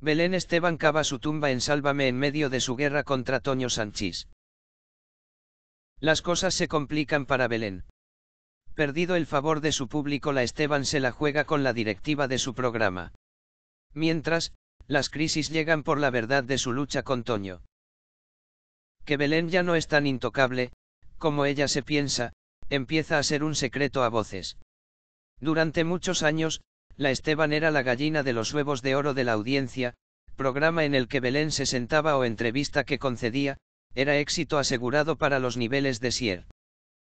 Belén Esteban cava su tumba en Sálvame en medio de su guerra contra Toño Sanchís. Las cosas se complican para Belén. Perdido el favor de su público, la Esteban se la juega con la directiva de su programa. Mientras, las crisis llegan por la verdad de su lucha con Toño. Que Belén ya no es tan intocable, como ella se piensa, empieza a ser un secreto a voces. Durante muchos años, la Esteban era la gallina de los huevos de oro de la audiencia, programa en el que Belén se sentaba o entrevista que concedía, era éxito asegurado para los niveles de Sier.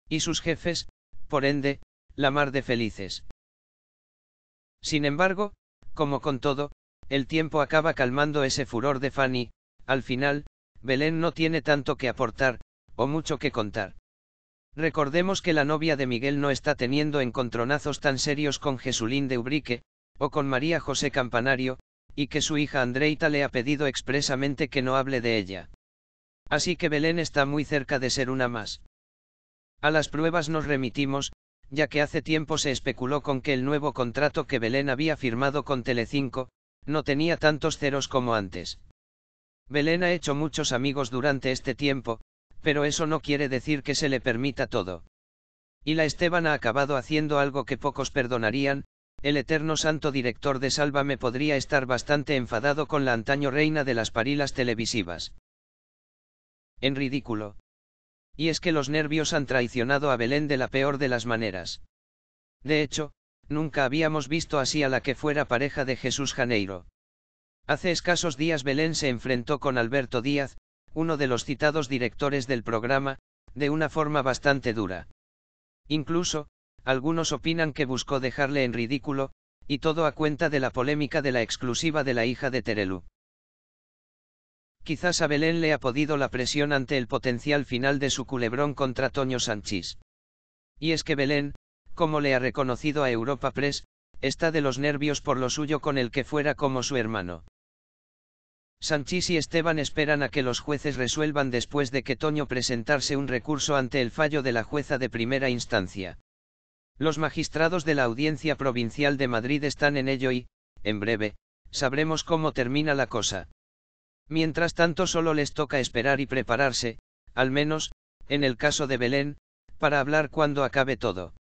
Y sus jefes, por ende, la mar de felices. Sin embargo, como con todo, el tiempo acaba calmando ese furor de Fanny, al final, Belén no tiene tanto que aportar, o mucho que contar. Recordemos que la novia de Miguel no está teniendo encontronazos tan serios con Jesulín de Ubrique, o con María José Campanario, y que su hija Andreita le ha pedido expresamente que no hable de ella. Así que Belén está muy cerca de ser una más. A las pruebas nos remitimos, ya que hace tiempo se especuló con que el nuevo contrato que Belén había firmado con Telecinco, no tenía tantos ceros como antes. Belén ha hecho muchos amigos durante este tiempo, pero eso no quiere decir que se le permita todo. Y la Esteban ha acabado haciendo algo que pocos perdonarían, el eterno santo director de Sálvame podría estar bastante enfadado con la antaño reina de las parilas televisivas. En ridículo. Y es que los nervios han traicionado a Belén de la peor de las maneras. De hecho, nunca habíamos visto así a la que fuera pareja de Jesús Janeiro. Hace escasos días Belén se enfrentó con Alberto Díaz, uno de los citados directores del programa, de una forma bastante dura. Incluso, algunos opinan que buscó dejarle en ridículo, y todo a cuenta de la polémica de la exclusiva de la hija de Terelu. Quizás a Belén le ha podido la presión ante el potencial final de su culebrón contra Toño Sánchez. Y es que Belén, como le ha reconocido a Europa Press, está de los nervios por lo suyo con el que fuera como su hermano. Sanchís y Esteban esperan a que los jueces resuelvan después de que Toño presentarse un recurso ante el fallo de la jueza de primera instancia. Los magistrados de la Audiencia Provincial de Madrid están en ello y, en breve, sabremos cómo termina la cosa. Mientras tanto solo les toca esperar y prepararse, al menos, en el caso de Belén, para hablar cuando acabe todo.